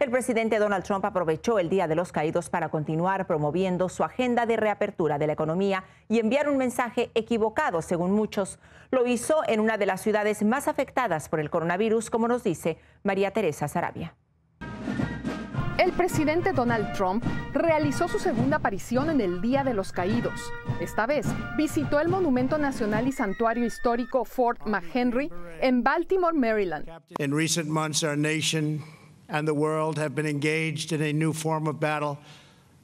El presidente Donald Trump aprovechó el Día de los Caídos para continuar promoviendo su agenda de reapertura de la economía y enviar un mensaje equivocado, según muchos. Lo hizo en una de las ciudades más afectadas por el coronavirus, como nos dice María Teresa Sarabia. El presidente Donald Trump realizó su segunda aparición en el Día de los Caídos. Esta vez visitó el Monumento Nacional y Santuario Histórico Fort McHenry en Baltimore, Maryland. In recent months, our nation... and the world have been engaged in a new form of battle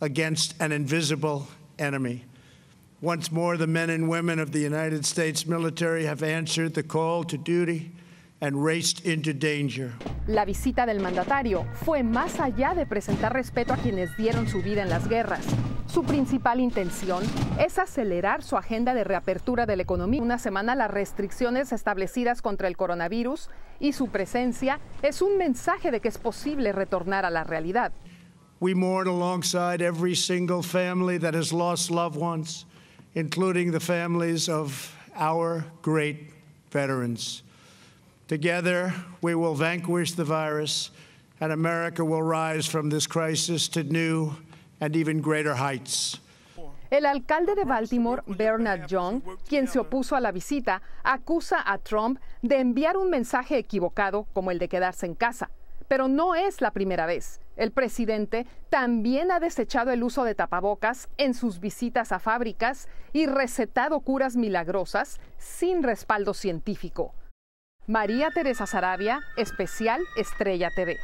against an invisible enemy. Once more, the men and women of the United States military have answered the call to duty and raced into danger. La visita del mandatario fue más allá de presentar respeto a quienes dieron su vida en las guerras. Su principal intención es acelerar su agenda de reapertura de la economía. Una semana las restricciones establecidas contra el coronavirus y su presencia es un mensaje de que es posible retornar a la realidad. We mourn alongside every single family that has lost loved ones, including the families of our great veterans. Together, we will vanquish the virus, and America will rise from this crisis to new el alcalde de Baltimore, Bernard Young, quien se opuso a la visita, acusa a Trump de enviar un mensaje equivocado como el de quedarse en casa. Pero no es la primera vez. El presidente también ha desechado el uso de tapabocas en sus visitas a fábricas y recetado curas milagrosas sin respaldo científico. María Teresa Sarabia, especial Estrella TV.